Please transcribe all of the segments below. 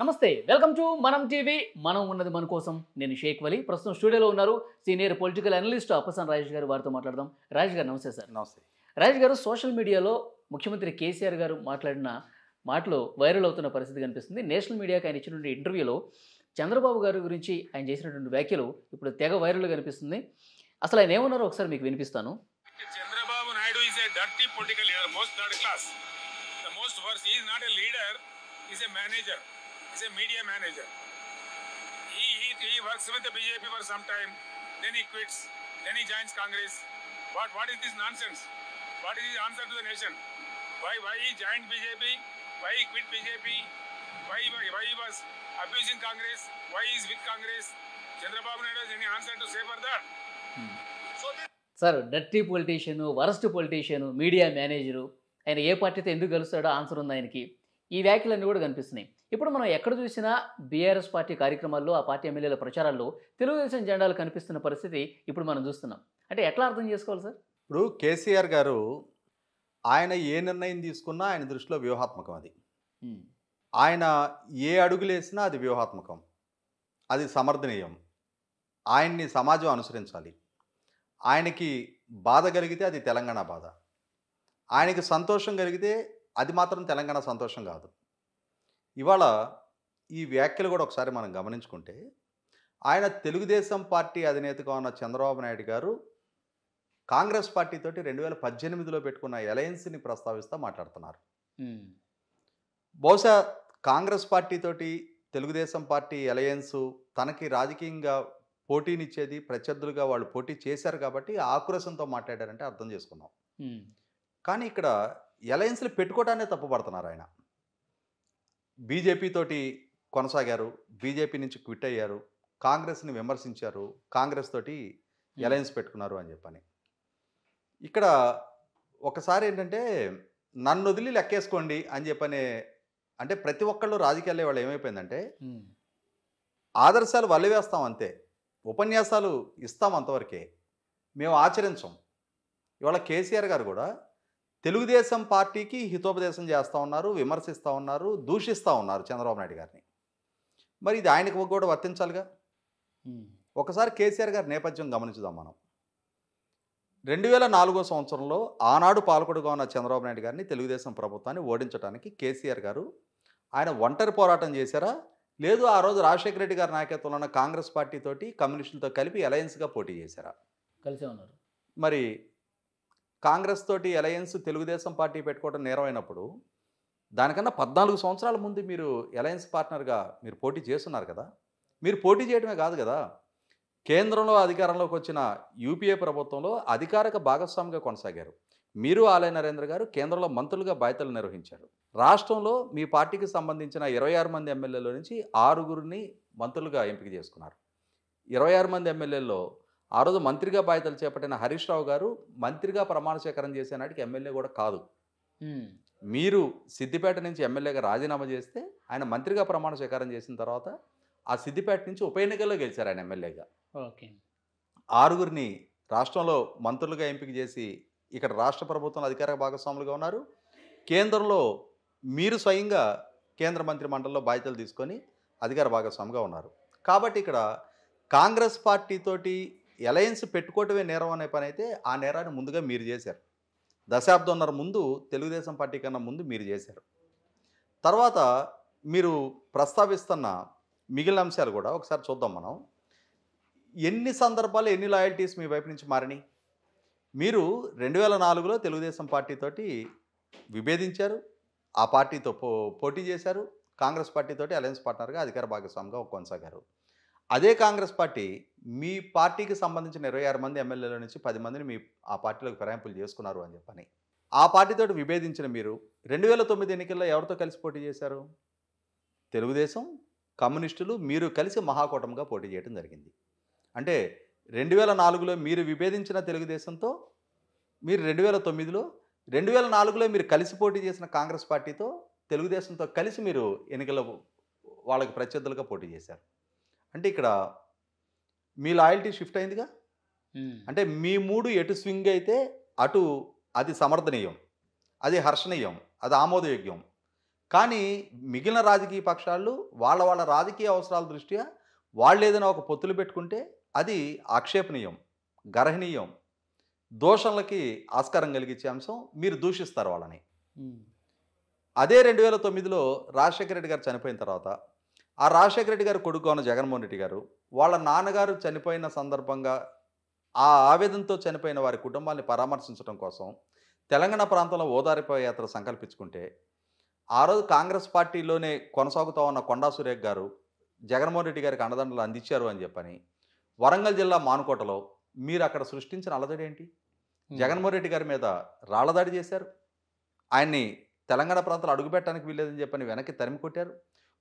నమస్తే welcome to మనం TV మనం ఉన్నది మన కోసం నేను షేక్ వలి ప్రస్తుతం స్టూడియోలో ఉన్నారు సీనియర్ పొలిటికల్ అనలిస్ట్ అప్పసన్ రాజేష్ గారు వారితో మాట్లాడదాం రాజేష్ గారు నమస్తే సార్ నమస్తే రాజేష్ గారు సోషల్ మీడియాలో ముఖ్యమంత్రి కేసీఆర్ గారు మాట్లాడిన మాటలు వైరల్ అవుతున్న పరిస్థితి కనిపిస్తుంది నేషనల్ మీడియాకి ఆయన ఇచ్చినటువంటి ఇంటర్వ్యూలో చంద్రబాబు గారి గురించి ఆయన చేసినటువంటి వ్యాఖ్యలు ఇప్పుడు తెగ వైరల్ కనిపిస్తుంది అసలు ఆయన ఏమన్నారో ఒకసారి మీకు వినిపిస్తాను Chandrababu Naidu is a political most class the most is not leader is a manager as a media manager. He, he, he works with the BJP for some time, then he quits, then he joins Congress. But what is this nonsense? What is his answer to the nation? Why why he joined BJP? Why he quit BJP? Why, why, why he was abusing Congress? Why he is with Congress? Chandrababu Naidu has any answer to say for that? Hmm. So this sir dirty politician worst politician media manager ఆయన ఏ పార్టీతో ఎందుకు కలుస్తాడో answer ఉంది ఆయనకి ఈ వ్యాఖ్యలన్నీ కూడా కనిపిస్తున్నాయి ఇప్పుడు మనం ఎక్కడ చూసినా బీఆర్ఎస్ పార్టీ కార్యక్రమాల్లో ఆ పార్టీ ఎమ్మెల్యేల ప్రచారాల్లో తెలుగుదేశం జెండాలు కనిపిస్తున్న పరిస్థితి ఇప్పుడు మనం చూస్తున్నాం అంటే ఎట్లా అర్థం చేసుకోవాలి సార్ ఇప్పుడు కేసీఆర్ గారు ఆయన ఏ నిర్ణయం తీసుకున్నా ఆయన దృష్టిలో వ్యూహాత్మకం అది ఆయన ఏ అడుగులేసినా అది వ్యూహాత్మకం అది సమర్థనీయం ఆయన్ని సమాజం అనుసరించాలి ఆయనకి బాధ కలిగితే అది తెలంగాణ బాధ ఆయనకి సంతోషం కలిగితే అది మాత్రం తెలంగాణ సంతోషం కాదు ఇవాళ ఈ వ్యాఖ్యలు కూడా ఒకసారి మనం గమనించుకుంటే ఆయన తెలుగుదేశం పార్టీ అధినేతగా ఉన్న చంద్రబాబు నాయుడు గారు కాంగ్రెస్ పార్టీతోటి రెండు వేల పద్దెనిమిదిలో పెట్టుకున్న ఎలయన్స్ని ప్రస్తావిస్తూ మాట్లాడుతున్నారు బహుశా కాంగ్రెస్ పార్టీతోటి తెలుగుదేశం పార్టీ ఎలయన్సు తనకి రాజకీయంగా పోటీనిచ్చేది ప్రత్యర్థులుగా వాళ్ళు పోటీ చేశారు కాబట్టి ఆక్రోశంతో మాట్లాడారంటే అర్థం చేసుకున్నాం కానీ ఇక్కడ ఎలయన్స్లు పెట్టుకోవడానే తప్పుపడుతున్నారు ఆయన బీజేపీతోటి కొనసాగారు బీజేపీ నుంచి క్విట్ అయ్యారు కాంగ్రెస్ని విమర్శించారు కాంగ్రెస్ తోటి అలయన్స్ పెట్టుకున్నారు అని చెప్పని ఇక్కడ ఒకసారి ఏంటంటే నన్ను వదిలి లెక్కేసుకోండి అని చెప్పనే అంటే ప్రతి ఒక్కళ్ళు రాజకీయాల్లో వాళ్ళు ఏమైపోయిందంటే ఆదర్శాలు వల్లవేస్తాం అంతే ఉపన్యాసాలు ఇస్తాం అంతవరకే మేము ఆచరించం ఇవాళ కేసీఆర్ గారు కూడా తెలుగుదేశం పార్టీకి హితోపదేశం చేస్తూ ఉన్నారు విమర్శిస్తూ ఉన్నారు దూషిస్తూ ఉన్నారు చంద్రబాబు నాయుడు గారిని మరి ఇది ఆయనకు కూడా వర్తించాలిగా ఒకసారి కేసీఆర్ గారి నేపథ్యం గమనించుదాం మనం రెండు వేల నాలుగో సంవత్సరంలో ఆనాడు పాలకుడుగా ఉన్న చంద్రబాబు నాయుడు గారిని తెలుగుదేశం ప్రభుత్వాన్ని ఓడించడానికి కేసీఆర్ గారు ఆయన ఒంటరి పోరాటం చేశారా లేదు ఆ రోజు రాజశేఖర రెడ్డి గారి నాయకత్వంలో ఉన్న కాంగ్రెస్ పార్టీతోటి కమ్యూనిస్టులతో కలిపి అలయన్స్గా పోటీ చేశారా కలిసే ఉన్నారు మరి కాంగ్రెస్ తోటి అలయన్స్ తెలుగుదేశం పార్టీ పెట్టుకోవడం నేరమైనప్పుడు దానికన్నా పద్నాలుగు సంవత్సరాల ముందు మీరు అలయన్స్ పార్ట్నర్గా మీరు పోటీ చేస్తున్నారు కదా మీరు పోటీ చేయడమే కాదు కదా కేంద్రంలో అధికారంలోకి వచ్చిన యూపీఏ ప్రభుత్వంలో అధికారిక భాగస్వామిగా కొనసాగారు మీరు ఆలయ నరేంద్ర గారు కేంద్రంలో మంత్రులుగా బాధ్యతలు నిర్వహించారు రాష్ట్రంలో మీ పార్టీకి సంబంధించిన ఇరవై ఆరు మంది ఎమ్మెల్యేల నుంచి ఆరుగురిని మంత్రులుగా ఎంపిక చేసుకున్నారు ఇరవై ఆరు మంది ఎమ్మెల్యేల్లో ఆ రోజు మంత్రిగా బాధ్యతలు చేపట్టిన హరీష్ రావు గారు మంత్రిగా ప్రమాణ స్వీకారం చేసే నాటికి ఎమ్మెల్యే కూడా కాదు మీరు సిద్దిపేట నుంచి ఎమ్మెల్యేగా రాజీనామా చేస్తే ఆయన మంత్రిగా ప్రమాణ స్వీకారం చేసిన తర్వాత ఆ సిద్దిపేట నుంచి ఉప ఎన్నికల్లో గెలిచారు ఆయన ఎమ్మెల్యేగా ఓకే ఆరుగురిని రాష్ట్రంలో మంత్రులుగా ఎంపిక చేసి ఇక్కడ రాష్ట్ర ప్రభుత్వం అధికార భాగస్వాములుగా ఉన్నారు కేంద్రంలో మీరు స్వయంగా కేంద్ర మంత్రి మండలిలో బాధ్యతలు తీసుకొని అధికార భాగస్వామిగా ఉన్నారు కాబట్టి ఇక్కడ కాంగ్రెస్ పార్టీతోటి ఎలయన్స్ పెట్టుకోవటమే నేరం అనే పని అయితే ఆ నేరాన్ని ముందుగా మీరు చేశారు దశాబ్దంన్నర ముందు తెలుగుదేశం పార్టీ కన్నా ముందు మీరు చేశారు తర్వాత మీరు ప్రస్తావిస్తున్న మిగిలిన అంశాలు కూడా ఒకసారి చూద్దాం మనం ఎన్ని సందర్భాలు ఎన్ని లాయల్టీస్ మీ వైపు నుంచి మారినాయి మీరు రెండు వేల నాలుగులో తెలుగుదేశం పార్టీతోటి విభేదించారు ఆ పార్టీతో పో పోటీ చేశారు కాంగ్రెస్ పార్టీతోటి అలయన్స్ పార్ట్నర్గా అధికార భాగస్వామిగా కొనసాగారు అదే కాంగ్రెస్ పార్టీ మీ పార్టీకి సంబంధించిన ఇరవై ఆరు మంది ఎమ్మెల్యేల నుంచి పది మందిని మీ ఆ పార్టీలోకి ఫిరాయింపులు చేసుకున్నారు అని చెప్పని ఆ పార్టీతో విభేదించిన మీరు రెండు వేల తొమ్మిది ఎన్నికల్లో ఎవరితో కలిసి పోటీ చేశారు తెలుగుదేశం కమ్యూనిస్టులు మీరు కలిసి మహాకూటమిగా పోటీ చేయడం జరిగింది అంటే రెండు వేల నాలుగులో మీరు విభేదించిన తెలుగుదేశంతో మీరు రెండు వేల తొమ్మిదిలో రెండు వేల నాలుగులో మీరు కలిసి పోటీ చేసిన కాంగ్రెస్ పార్టీతో తెలుగుదేశంతో కలిసి మీరు ఎన్నికల వాళ్ళకి ప్రత్యర్థులుగా పోటీ చేశారు అంటే ఇక్కడ మీ లాయల్టీ షిఫ్ట్ అయిందిగా అంటే మీ మూడు ఎటు స్వింగ్ అయితే అటు అది సమర్థనీయం అది హర్షణీయం అది ఆమోదయోగ్యం కానీ మిగిలిన రాజకీయ పక్షాలు వాళ్ళ వాళ్ళ రాజకీయ అవసరాల దృష్ట్యా వాళ్ళు ఏదైనా ఒక పొత్తులు పెట్టుకుంటే అది ఆక్షేపణీయం గర్హనీయం దోషంలకి ఆస్కారం కలిగించే అంశం మీరు దూషిస్తారు వాళ్ళని అదే రెండు వేల తొమ్మిదిలో రాజశేఖర రెడ్డి గారు చనిపోయిన తర్వాత ఆ రాజశేఖర రెడ్డి గారు కొడుకు అన్న జగన్మోహన్ రెడ్డి గారు వాళ్ళ నాన్నగారు చనిపోయిన సందర్భంగా ఆ ఆవేదనతో చనిపోయిన వారి కుటుంబాన్ని పరామర్శించడం కోసం తెలంగాణ ప్రాంతంలో ఓదారిపై యాత్ర సంకల్పించుకుంటే ఆ రోజు కాంగ్రెస్ పార్టీలోనే కొనసాగుతూ ఉన్న కొండా సురేఖ్ గారు జగన్మోహన్ రెడ్డి గారికి అండదండలు అందించారు అని చెప్పని వరంగల్ జిల్లా మానుకోటలో మీరు అక్కడ సృష్టించిన అలదడి ఏంటి జగన్మోహన్ రెడ్డి గారి మీద రాళ్లదాడి చేశారు ఆయన్ని తెలంగాణ ప్రాంతంలో అడుగుపెట్టడానికి వీల్లేదని చెప్పని వెనక్కి తరిమి కొట్టారు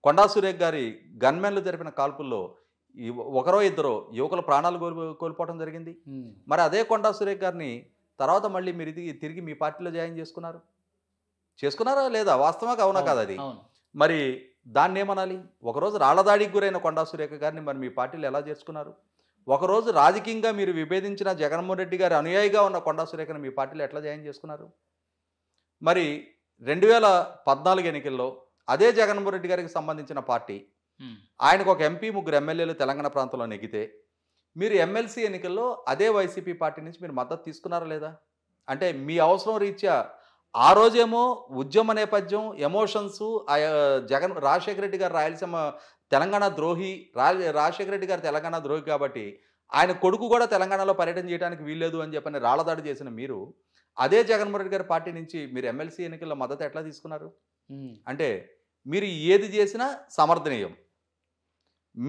కొండా సురేఖ్ గారి గన్మెన్లు జరిపిన కాల్పుల్లో ఒకరో ఇద్దరో యువకుల ప్రాణాలు కోల్పోవడం జరిగింది మరి అదే కొండా సురేఖ్ గారిని తర్వాత మళ్ళీ మీరు తిరిగి మీ పార్టీలో జాయిన్ చేసుకున్నారు చేసుకున్నారా లేదా వాస్తవంగా అవునా కాదు అది మరి దాన్ని ఏమనాలి ఒకరోజు రాళ్లదాడికి గురైన కొండా సురేఖ గారిని మరి మీ పార్టీలు ఎలా చేసుకున్నారు ఒకరోజు రాజకీయంగా మీరు విభేదించిన జగన్మోహన్ రెడ్డి గారి అనుయాయిగా ఉన్న కొండా సురేఖను మీ పార్టీలో ఎట్లా జాయిన్ చేసుకున్నారు మరి రెండు వేల పద్నాలుగు ఎన్నికల్లో అదే జగన్మోహన్ రెడ్డి గారికి సంబంధించిన పార్టీ ఆయనకు ఒక ఎంపీ ముగ్గురు ఎమ్మెల్యేలు తెలంగాణ ప్రాంతంలో నెగితే మీరు ఎమ్మెల్సీ ఎన్నికల్లో అదే వైసీపీ పార్టీ నుంచి మీరు మద్దతు తీసుకున్నారా లేదా అంటే మీ అవసరం రీత్యా ఆ రోజేమో ఉద్యమ నేపథ్యం ఎమోషన్స్ జగన్ రాజశేఖర రెడ్డి గారు రాయలసీమ తెలంగాణ ద్రోహి రాజశేఖర రెడ్డి గారు తెలంగాణ ద్రోహి కాబట్టి ఆయన కొడుకు కూడా తెలంగాణలో పర్యటన చేయడానికి వీల్లేదు అని చెప్పని రాళ్ళదాడి చేసిన మీరు అదే జగన్మోహన్ రెడ్డి గారి పార్టీ నుంచి మీరు ఎమ్మెల్సీ ఎన్నికల్లో మద్దతు ఎట్లా తీసుకున్నారు అంటే మీరు ఏది చేసినా సమర్థనీయం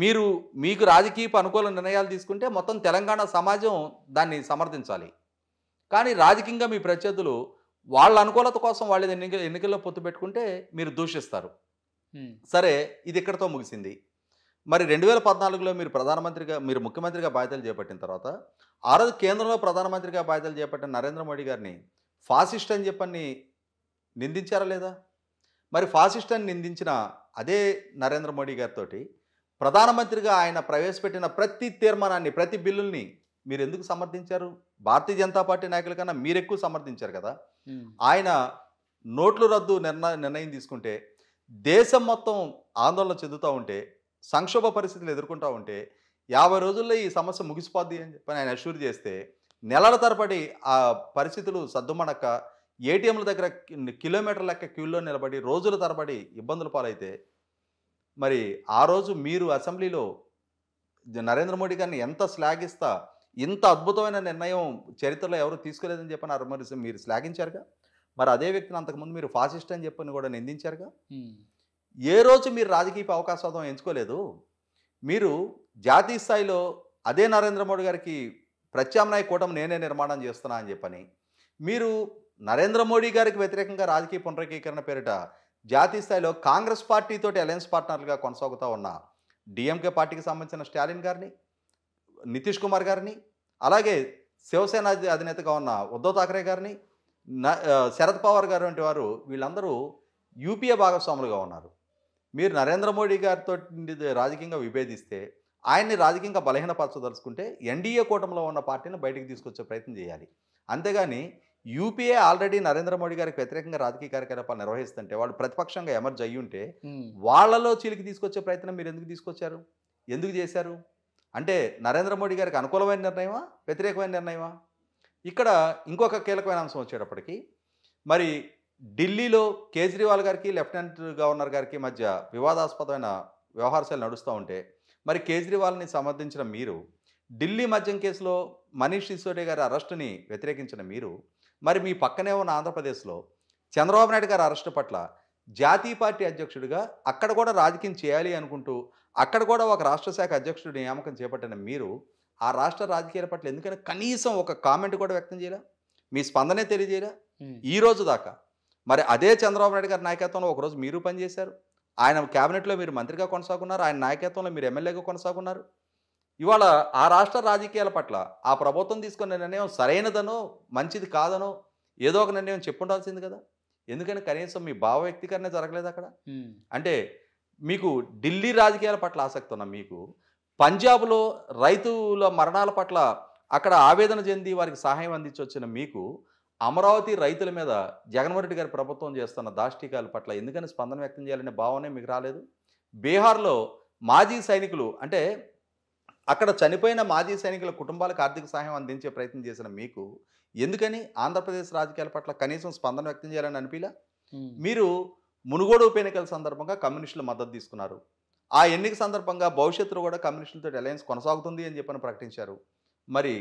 మీరు మీకు రాజకీయపు అనుకూల నిర్ణయాలు తీసుకుంటే మొత్తం తెలంగాణ సమాజం దాన్ని సమర్థించాలి కానీ రాజకీయంగా మీ ప్రత్యర్థులు వాళ్ళ అనుకూలత కోసం వాళ్ళ ఎన్నికల ఎన్నికల్లో పొత్తు పెట్టుకుంటే మీరు దూషిస్తారు సరే ఇది ఇక్కడతో ముగిసింది మరి రెండు వేల పద్నాలుగులో మీరు ప్రధానమంత్రిగా మీరు ముఖ్యమంత్రిగా బాధ్యతలు చేపట్టిన తర్వాత ఆ రోజు కేంద్రంలో ప్రధానమంత్రిగా బాధ్యతలు చేపట్టిన నరేంద్ర మోడీ గారిని ఫాసిస్ట్ అని చెప్పని నిందించారా లేదా మరి ఫాసిస్ట్ అని నిందించిన అదే నరేంద్ర మోడీ గారితో ప్రధానమంత్రిగా ఆయన ప్రవేశపెట్టిన ప్రతి తీర్మానాన్ని ప్రతి బిల్లుల్ని మీరు ఎందుకు సమర్థించారు భారతీయ జనతా పార్టీ నాయకుల కన్నా మీరెక్కువ సమర్థించారు కదా ఆయన నోట్లు రద్దు నిర్ణయ నిర్ణయం తీసుకుంటే దేశం మొత్తం ఆందోళన చెందుతూ ఉంటే సంక్షోభ పరిస్థితులు ఎదుర్కొంటూ ఉంటే యాభై రోజుల్లో ఈ సమస్య ముగిసిపోద్ది అని చెప్పి ఆయన అష్యూర్ చేస్తే నెలల తరబడి ఆ పరిస్థితులు సర్దుమణక్క ఏటీఎంల దగ్గర కిలోమీటర్ లెక్క క్యూలో నిలబడి రోజుల తరబడి ఇబ్బందుల పాలైతే మరి ఆ రోజు మీరు అసెంబ్లీలో నరేంద్ర మోడీ గారిని ఎంత శ్లాఘిస్తా ఇంత అద్భుతమైన నిర్ణయం చరిత్రలో ఎవరు తీసుకోలేదని చెప్పని మరి మీరు శ్లాఘించారుగా మరి అదే వ్యక్తిని అంతకుముందు మీరు ఫాసిస్ట్ అని చెప్పని కూడా నిందించారుగా ఏ రోజు మీరు రాజకీయ అవకాశం ఎంచుకోలేదు మీరు జాతీయ స్థాయిలో అదే నరేంద్ర మోడీ గారికి ప్రత్యామ్నాయ కూటమి నేనే నిర్మాణం చేస్తున్నా అని చెప్పని మీరు నరేంద్ర మోడీ గారికి వ్యతిరేకంగా రాజకీయ పునరేకీకరణ పేరిట జాతీయ స్థాయిలో కాంగ్రెస్ పార్టీతో అలయన్స్ పార్ట్నర్లుగా కొనసాగుతూ ఉన్న డిఎంకే పార్టీకి సంబంధించిన స్టాలిన్ గారిని నితీష్ కుమార్ గారిని అలాగే శివసేన అధినేతగా ఉన్న ఉద్ధవ్ థాకరే గారిని శరద్ పవార్ గారు వంటి వారు వీళ్ళందరూ యూపీఏ భాగస్వాములుగా ఉన్నారు మీరు నరేంద్ర మోడీ గారితో రాజకీయంగా విభేదిస్తే ఆయన్ని రాజకీయంగా బలహీనపరచదలుచుకుంటే ఎన్డీఏ కూటమిలో ఉన్న పార్టీని బయటకు తీసుకొచ్చే ప్రయత్నం చేయాలి అంతేగాని యూపీఏ ఆల్రెడీ నరేంద్ర మోడీ గారికి వ్యతిరేకంగా రాజకీయ కార్యకలాపాలు నిర్వహిస్తుంటే వాళ్ళు ప్రతిపక్షంగా ఎమర్జ్ అయ్యి ఉంటే వాళ్లలో చీలికి తీసుకొచ్చే ప్రయత్నం మీరు ఎందుకు తీసుకొచ్చారు ఎందుకు చేశారు అంటే నరేంద్ర మోడీ గారికి అనుకూలమైన నిర్ణయమా వ్యతిరేకమైన నిర్ణయమా ఇక్కడ ఇంకొక కీలకమైన అంశం వచ్చేటప్పటికి మరి ఢిల్లీలో కేజ్రీవాల్ గారికి లెఫ్టినెంట్ గవర్నర్ గారికి మధ్య వివాదాస్పదమైన వ్యవహారశాలు నడుస్తూ ఉంటే మరి కేజ్రీవాల్ని సమర్థించిన మీరు ఢిల్లీ మద్యం కేసులో మనీష్ సిసోడియా గారి అరెస్టుని వ్యతిరేకించిన మీరు మరి మీ పక్కనే ఉన్న ఆంధ్రప్రదేశ్లో చంద్రబాబు నాయుడు గారి అరెస్టు పట్ల జాతీయ పార్టీ అధ్యక్షుడిగా అక్కడ కూడా రాజకీయం చేయాలి అనుకుంటూ అక్కడ కూడా ఒక రాష్ట్ర శాఖ అధ్యక్షుడు నియామకం చేపట్టిన మీరు ఆ రాష్ట్ర రాజకీయాల పట్ల ఎందుకైనా కనీసం ఒక కామెంట్ కూడా వ్యక్తం చేయరా మీ స్పందనే తెలియజేయరా ఈ రోజు దాకా మరి అదే చంద్రబాబు నాయుడు గారి నాయకత్వంలో ఒకరోజు మీరు పనిచేశారు ఆయన క్యాబినెట్లో మీరు మంత్రిగా కొనసాగున్నారు ఆయన నాయకత్వంలో మీరు ఎమ్మెల్యేగా కొనసాగున్నారు ఇవాళ ఆ రాష్ట్ర రాజకీయాల పట్ల ఆ ప్రభుత్వం తీసుకున్న నిర్ణయం సరైనదనో మంచిది కాదనో ఏదో ఒక నిర్ణయం చెప్పుండాల్సింది కదా ఎందుకని కనీసం మీ భావ వ్యక్తీకరణ జరగలేదు అక్కడ అంటే మీకు ఢిల్లీ రాజకీయాల పట్ల ఆసక్తి ఉన్న మీకు పంజాబ్లో రైతుల మరణాల పట్ల అక్కడ ఆవేదన చెంది వారికి సహాయం అందించొచ్చిన మీకు అమరావతి రైతుల మీద జగన్మోహన్ రెడ్డి గారి ప్రభుత్వం చేస్తున్న దాష్టికాల పట్ల ఎందుకని స్పందన వ్యక్తం చేయాలనే భావనే మీకు రాలేదు బీహార్లో మాజీ సైనికులు అంటే అక్కడ చనిపోయిన మాజీ సైనికుల కుటుంబాలకు ఆర్థిక సహాయం అందించే ప్రయత్నం చేసిన మీకు ఎందుకని ఆంధ్రప్రదేశ్ రాజకీయాల పట్ల కనీసం స్పందన వ్యక్తం చేయాలని అనిపిలా మీరు మునుగోడు ఉప ఎన్నికల సందర్భంగా కమ్యూనిస్టులు మద్దతు తీసుకున్నారు ఆ ఎన్నిక సందర్భంగా భవిష్యత్తులో కూడా కమ్యూనిస్టులతో అలయన్స్ కొనసాగుతుంది అని చెప్పని ప్రకటించారు మరి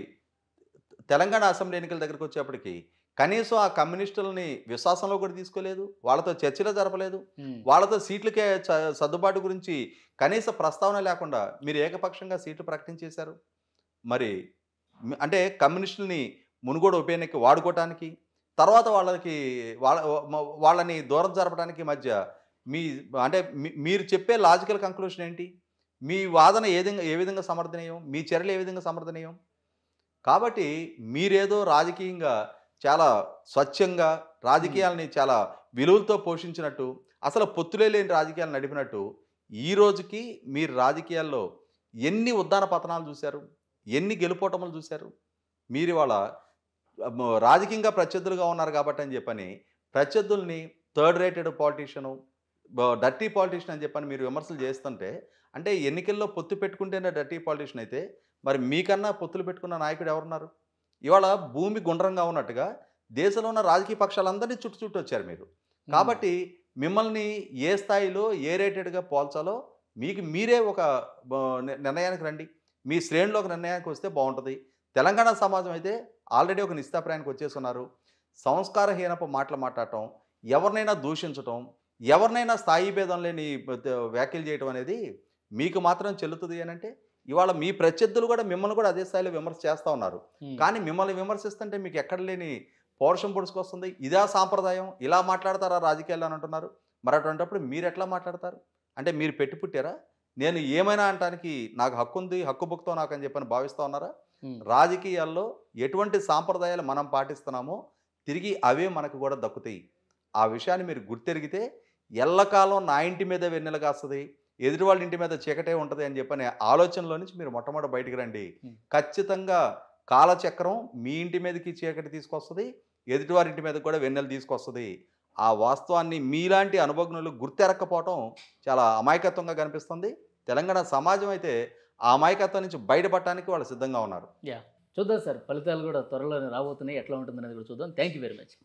తెలంగాణ అసెంబ్లీ ఎన్నికల దగ్గరకు వచ్చేప్పటికి కనీసం ఆ కమ్యూనిస్టులని విశ్వాసంలో కూడా తీసుకోలేదు వాళ్ళతో చర్చలే జరపలేదు వాళ్ళతో సీట్లకే సర్దుబాటు గురించి కనీస ప్రస్తావన లేకుండా మీరు ఏకపక్షంగా సీట్లు ప్రకటించేశారు మరి అంటే కమ్యూనిస్టులని మునుగోడు ఉపయోగానికి వాడుకోవటానికి తర్వాత వాళ్ళకి వాళ్ళ వాళ్ళని దూరం జరపడానికి మధ్య మీ అంటే మీరు చెప్పే లాజికల్ కంక్లూషన్ ఏంటి మీ వాదన ఏ విధంగా ఏ విధంగా సమర్థనీయం మీ చర్యలు ఏ విధంగా సమర్థనీయం కాబట్టి మీరేదో రాజకీయంగా చాలా స్వచ్ఛంగా రాజకీయాలని చాలా విలువలతో పోషించినట్టు అసలు పొత్తులే లేని రాజకీయాలు నడిపినట్టు ఈ రోజుకి మీరు రాజకీయాల్లో ఎన్ని ఉద్దాన పతనాలు చూశారు ఎన్ని గెలుపోటములు చూశారు మీరు ఇవాళ రాజకీయంగా ప్రత్యర్థులుగా ఉన్నారు కాబట్టి అని చెప్పని ప్రత్యర్థుల్ని third rated politician dirty politician అని చెప్పని మీరు విమర్శలు చేస్తుంటే అంటే ఎన్నికల్లో పొత్తు పెట్టుకుంటేనే డర్టీ పాలిటీషియన్ అయితే మరి మీకన్నా పొత్తులు పెట్టుకున్న నాయకుడు ఎవరున్నారు ఇవాళ భూమి గుండ్రంగా ఉన్నట్టుగా దేశంలో ఉన్న రాజకీయ పక్షాలందరినీ చుట్టు చుట్టూ వచ్చారు మీరు కాబట్టి మిమ్మల్ని ఏ స్థాయిలో ఏ రేటెడ్గా పోల్చాలో మీకు మీరే ఒక నిర్ణయానికి రండి మీ శ్రేణిలో ఒక నిర్ణయానికి వస్తే బాగుంటుంది తెలంగాణ సమాజం అయితే ఆల్రెడీ ఒక నిస్తాప్రాయానికి వచ్చేస్తున్నారు సంస్కారహీనపు మాటలు మాట్లాడటం ఎవరినైనా దూషించటం ఎవరినైనా స్థాయి భేదం లేని వ్యాఖ్యలు చేయటం అనేది మీకు మాత్రం చెల్లుతుంది అంటే ఇవాళ మీ ప్రత్యర్థులు కూడా మిమ్మల్ని కూడా అదే స్థాయిలో విమర్శ చేస్తూ ఉన్నారు కానీ మిమ్మల్ని విమర్శిస్తుంటే మీకు ఎక్కడ లేని పౌరుషం పొడుచుకొస్తుంది ఇదా సాంప్రదాయం ఇలా మాట్లాడతారా రాజకీయాలు అని అంటున్నారు మరి అటువంటిప్పుడు మీరు ఎట్లా మాట్లాడతారు అంటే మీరు పెట్టి పుట్టారా నేను ఏమైనా అంటానికి నాకు హక్కు ఉంది హక్కు భుక్తో నాకు అని చెప్పని భావిస్తూ ఉన్నారా రాజకీయాల్లో ఎటువంటి సాంప్రదాయాలు మనం పాటిస్తున్నామో తిరిగి అవే మనకు కూడా దక్కుతాయి ఆ విషయాన్ని మీరు గుర్తెరిగితే ఎల్లకాలం నా ఇంటి మీద వెన్నెల కాస్తుంది ఎదుటి వాళ్ళ ఇంటి మీద చీకటే ఉంటుంది అని చెప్పనే ఆలోచనలో నుంచి మీరు మొట్టమొదటి బయటకు రండి ఖచ్చితంగా కాలచక్రం మీ ఇంటి మీదకి చీకటి తీసుకొస్తుంది ఎదుటివారి ఇంటి మీద కూడా వెన్నెలు తీసుకొస్తుంది ఆ వాస్తవాన్ని మీలాంటి అనుభజ్ఞులు గుర్తెరక్కపోవటం చాలా అమాయకత్వంగా కనిపిస్తుంది తెలంగాణ సమాజం అయితే ఆ అమాయకత్వం నుంచి బయటపడటానికి వాళ్ళు సిద్ధంగా ఉన్నారు యా చూద్దాం సార్ ఫలితాలు కూడా త్వరలోనే రాబోతున్నాయి ఎట్లా ఉంటుందనేది కూడా చూద్దాం థ్యాంక్ యూ వెరీ మచ్